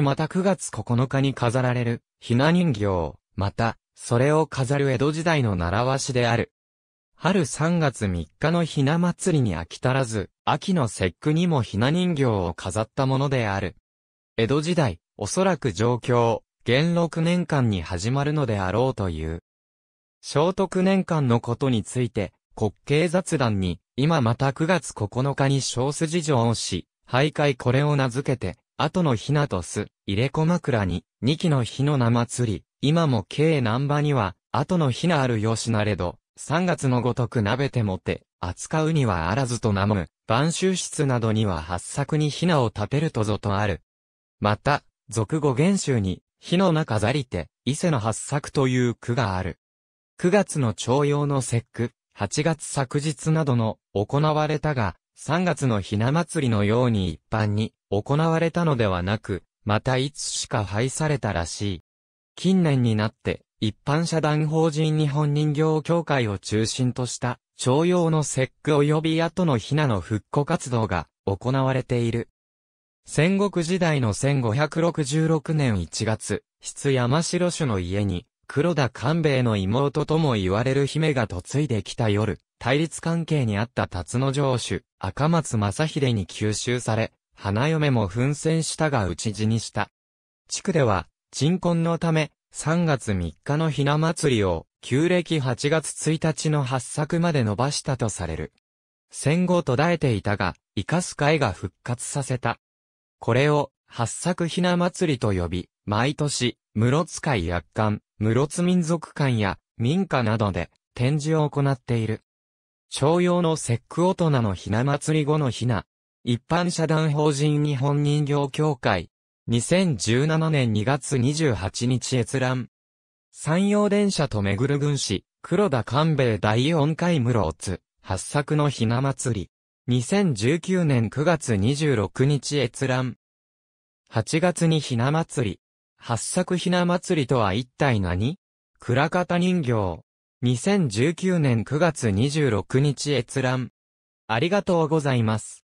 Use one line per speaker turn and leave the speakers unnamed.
また9月9日に飾られる、ひな人形、また、それを飾る江戸時代の習わしである。春3月3日のひな祭りに飽き足らず、秋の節句にもひな人形を飾ったものである。江戸時代、おそらく上京、元禄年間に始まるのであろうという。聖徳年間のことについて、国慶雑談に、今また9月9日に小筋状をし、徘徊これを名付けて、後のひなとす、入れ子枕に、二期の日の名祭り、今も慶南波には、後のひなあるよしなれど、三月のごとく鍋てもて、扱うにはあらずと名む、晩秋室などには八作にひなを立てるとぞとある。また、俗語厳州に、火の中ざりて、伊勢の八作という句がある。九月の朝陽の節句、八月昨日などの行われたが、三月のひな祭りのように一般に、行われたのではなく、またいつしか廃されたらしい。近年になって、一般社団法人日本人形協会を中心とした、徴用の節句及び後のひなの復古活動が行われている。戦国時代の1566年1月、室山城主の家に、黒田官兵衛の妹とも言われる姫が嫁いできた夜、対立関係にあった辰野城主、赤松正秀に吸収され、花嫁も奮戦したが討ち死にした。地区では、鎮魂のため、3月3日のひな祭りを、旧暦8月1日の発作まで延ばしたとされる。戦後途絶えていたが、生かす会が復活させた。これを、八作ひな祭りと呼び、毎年、室津会薬館、室津民族館や民家などで展示を行っている。徴用の節句大人のひな祭り後のひな一般社団法人日本人形協会。2017年2月28日閲覧。山陽電車とめぐる軍師、黒田官兵衛第4回室津、八作のひな祭り。2019年9月26日閲覧。8月にひな祭り。八作ひな祭りとは一体何倉方人形。2019年9月26日閲覧。ありがとうございます。